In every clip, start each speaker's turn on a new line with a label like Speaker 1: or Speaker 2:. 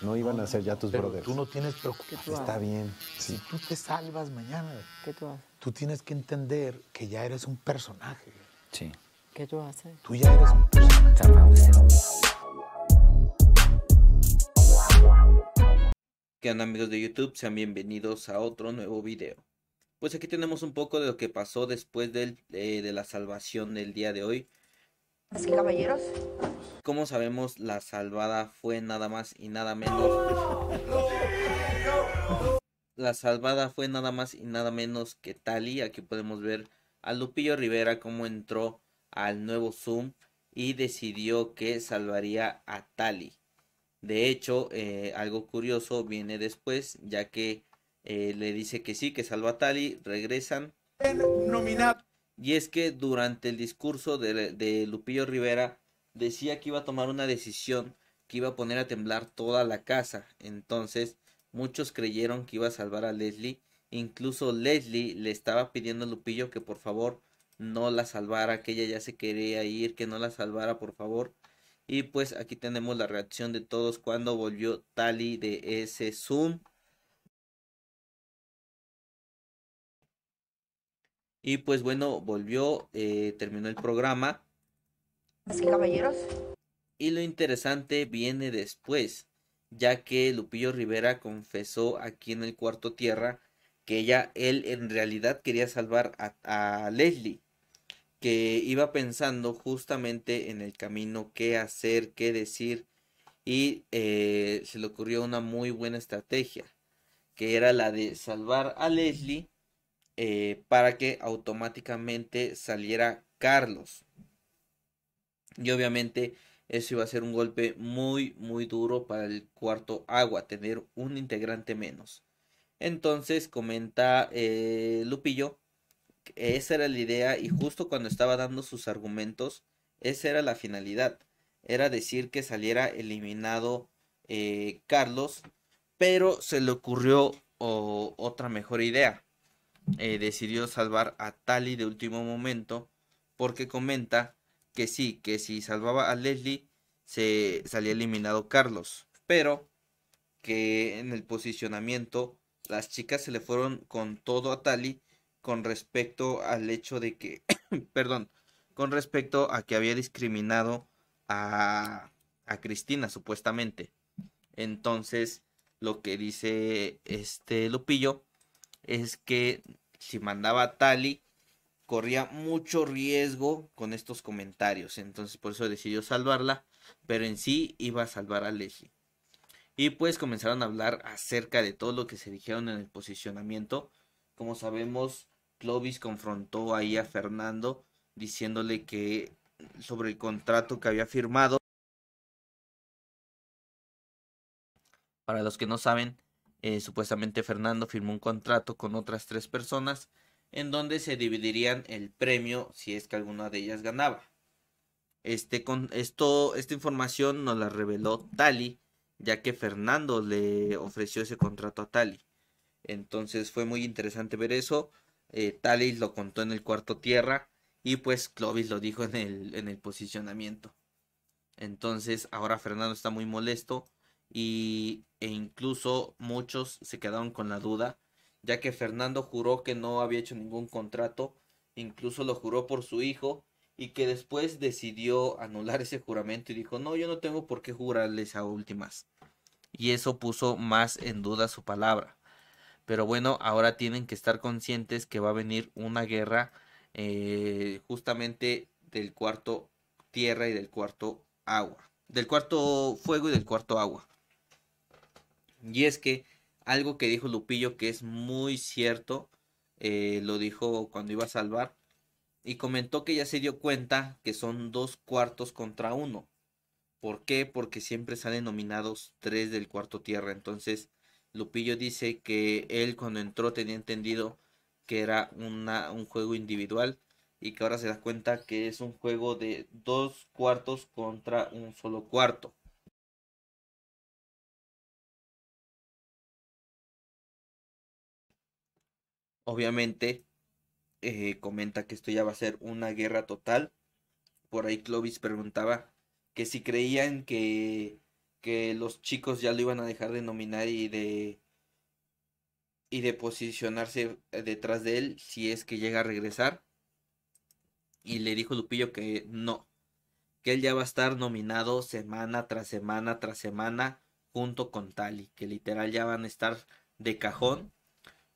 Speaker 1: No iban a ser ya tus pero brothers. Tú no tienes preocupación. Está bien. Si tú te salvas mañana, ¿Qué tú, haces? tú tienes que entender que ya eres un personaje. Sí. ¿Qué tú haces? Tú ya eres un personaje. ¿Qué onda amigos de YouTube? Sean bienvenidos a otro nuevo video. Pues aquí tenemos un poco de lo que pasó después del, eh, de la salvación del día de hoy. Así caballeros. Como sabemos, la salvada fue nada más y nada menos. La salvada fue nada más y nada menos que Tali. Aquí podemos ver a Lupillo Rivera cómo entró al nuevo Zoom y decidió que salvaría a Tali. De hecho, eh, algo curioso viene después, ya que eh, le dice que sí, que salva a Tali, regresan. Nominado. Y es que durante el discurso de, Lupillo Rivera decía que iba a tomar una decisión que iba a poner a temblar toda la casa. Entonces muchos creyeron que iba a salvar a Leslie. Incluso Leslie le estaba pidiendo a Lupillo que por favor no la salvara, que ella ya se quería ir, que no la salvara por favor. Y pues aquí tenemos la reacción de todos cuando volvió Tali de ese Zoom. Y pues bueno, volvió, eh, terminó el programa. Así caballeros. Y lo interesante viene después, ya que Lupillo Rivera confesó aquí en el cuarto tierra que ella, él en realidad quería salvar a, Leslie, que iba pensando justamente en el camino, qué hacer, qué decir, y eh, se le ocurrió una muy buena estrategia, que era la de salvar a Leslie eh, para que automáticamente saliera Carlos. Y obviamente eso iba a ser un golpe muy, muy duro para el cuarto agua, tener un integrante menos. Entonces comenta eh, Lupillo que esa era la idea y justo cuando estaba dando sus argumentos, esa era la finalidad. Era decir que saliera eliminado eh, Carlos, pero se le ocurrió otra mejor idea. Eh, decidió salvar a Tali de último momento porque comenta que sí, que si salvaba a Leslie se salía eliminado Carlos, pero que en el posicionamiento las chicas se le fueron con todo a Tali con respecto al hecho de que, perdón, con respecto a que había discriminado a, a Cristina supuestamente. Entonces, lo que dice este Lupillo es que si mandaba a Tali, corría mucho riesgo con estos comentarios. Entonces por eso decidió salvarla, pero en sí iba a salvar a Leslie. Y pues comenzaron a hablar acerca de todo lo que se dijeron en el posicionamiento. Como sabemos, Clovis confrontó ahí a Fernando diciéndole que sobre el contrato que había firmado. Para los que no saben, eh, supuestamente Fernando firmó un contrato con otras tres personas en donde se dividirían el premio si es que alguna de ellas ganaba. Este, con esto, esta información nos la reveló Tali, ya que Fernando le ofreció ese contrato a Tali. Entonces fue muy interesante ver eso. Eh, Tali lo contó en el cuarto tierra y pues Clovis lo dijo en el, en el posicionamiento. Entonces ahora Fernando está muy molesto y, e incluso muchos se quedaron con la duda, ya que Fernando juró que no había hecho ningún contrato, incluso lo juró por su hijo y que después decidió anular ese juramento y dijo, no, yo no tengo por qué jurarles a últimas. Y eso puso más en duda su palabra. Pero bueno, ahora tienen que estar conscientes que va a venir una guerra eh, justamente del cuarto tierra y del cuarto agua. Del cuarto fuego y del cuarto agua. Y es que algo que dijo Lupillo que es muy cierto, eh, lo dijo cuando iba a salvar, y comentó que ya se dio cuenta que son dos cuartos contra uno. ¿Por qué? Porque siempre salen nominados tres del cuarto tierra. Entonces, Lupillo dice que él cuando entró tenía entendido que era un juego individual y que ahora se da cuenta que es un juego de dos cuartos contra un solo cuarto. Obviamente eh, comenta que esto ya va a ser una guerra total. Por ahí Clovis preguntaba que si creían que, que los chicos ya lo iban a dejar de nominar y de y de posicionarse eh, detrás de él si es que llega a regresar. Y le dijo Lupillo que no, que él ya va a estar nominado semana tras semana tras semana junto con Tali, que literal ya van a estar de cajón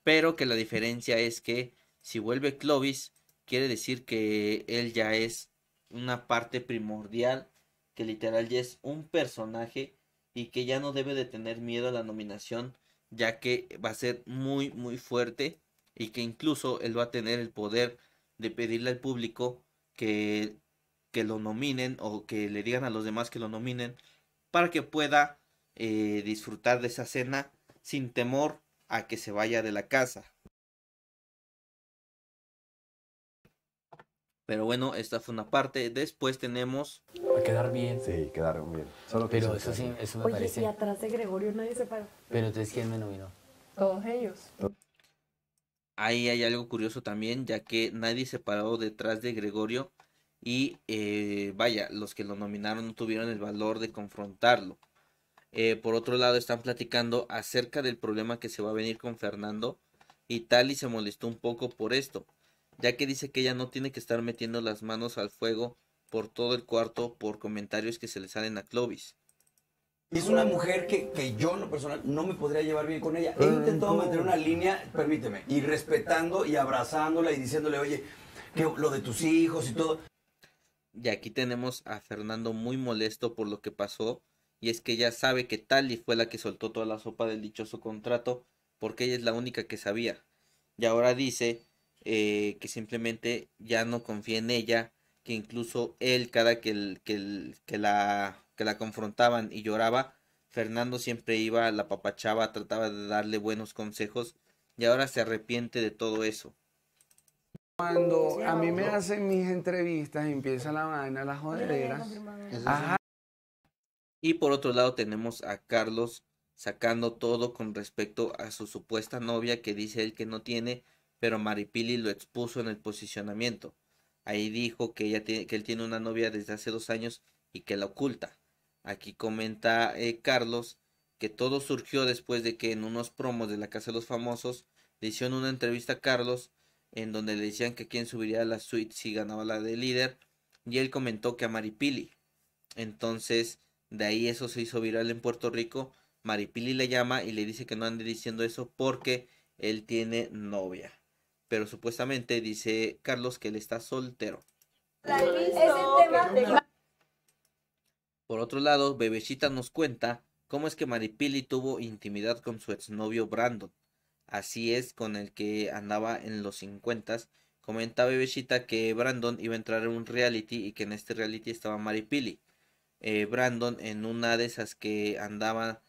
Speaker 1: pero que la diferencia es que si vuelve Clovis, quiere decir que él ya es una parte primordial, que literal ya es un personaje y que ya no debe de tener miedo a la nominación, ya que va a ser muy, muy fuerte y que incluso él va a tener el poder de pedirle al público que, que lo nominen o que le digan a los demás que lo nominen para que pueda eh, disfrutar de esa cena sin temor a que se vaya de la casa. Pero bueno, esta fue una parte. Después tenemos. A quedar bien. Sí, quedaron bien. Solo Pero eso sí, eso me Oye, Y atrás de Gregorio nadie se paró. Pero entonces, ¿quién me nominó? Todos ellos. Ahí hay algo curioso también, ya que nadie se paró detrás de Gregorio. Y eh, vaya, los que lo nominaron no tuvieron el valor de confrontarlo. Eh, por otro lado, están platicando acerca del problema que se va a venir con Fernando y Tali se molestó un poco por esto, ya que dice que ella no tiene que estar metiendo las manos al fuego por todo el cuarto por comentarios que se le salen a Clovis. Es una mujer que, yo en lo personal no me podría llevar bien con ella. He intentado mantener una línea, permíteme, y respetando y abrazándola y diciéndole, oye, que lo de tus hijos y todo. Y aquí tenemos a Fernando muy molesto por lo que pasó y es que ella sabe que Tali fue la que soltó toda la sopa del dichoso contrato, porque ella es la única que sabía. Y ahora dice eh, que simplemente ya no confía en ella, que incluso él, cada que, que, que, la, que la confrontaban y lloraba, Fernando siempre iba, la papachaba, trataba de darle buenos consejos y ahora se arrepiente de todo eso. Cuando a mí me hacen mis entrevistas, empieza la vaina, las joderas. Y por otro lado tenemos a Carlos sacando todo con respecto a su supuesta novia que dice él que no tiene, pero Maripili lo expuso en el posicionamiento. Ahí dijo que, ella tiene, que él tiene una novia desde hace dos años y que la oculta. Aquí comenta eh, Carlos que todo surgió después de que en unos promos de la Casa de los Famosos le hicieron una entrevista a Carlos en donde le decían que quién subiría a la suite si ganaba la de líder y él comentó que a Maripili. Entonces de ahí eso se hizo viral en Puerto Rico. Maripili le llama y le dice que no ande diciendo eso porque él tiene novia. Pero supuestamente dice Carlos que él está soltero. Por otro lado, Bebecita nos cuenta cómo es que Maripili tuvo intimidad con su exnovio Brandon. Así es, con el que andaba en los 50. Comenta Bebecita que Brandon iba a entrar en un reality y que en este reality estaba Maripili. Eh, Brandon en una de esas que andaban,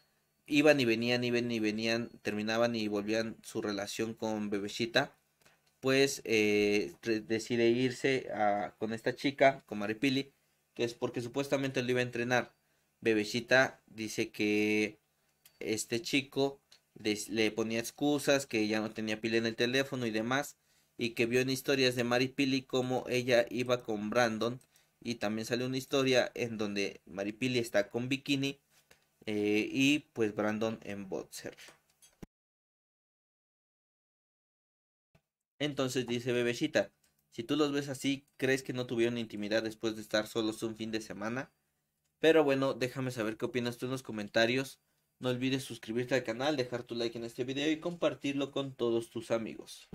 Speaker 1: iban y venían, iban y venían, terminaban y volvían su relación con Bebecita, pues eh, decide irse con esta chica, con Maripili, que es porque supuestamente le iba a entrenar. Bebecita dice que este chico le ponía excusas, que ya no tenía pila en el teléfono y demás, y que vio en historias de Maripili cómo ella iba con Brandon y también sale una historia en donde Maripili está con Bikini eh, y pues Brandon en boxer. Entonces dice Bebecita, si tú los ves así, ¿crees que no tuvieron intimidad después de estar solos un fin de semana? Pero bueno, déjame saber qué opinas tú en los comentarios. No olvides suscribirte al canal, dejar tu like en este video y compartirlo con todos tus amigos.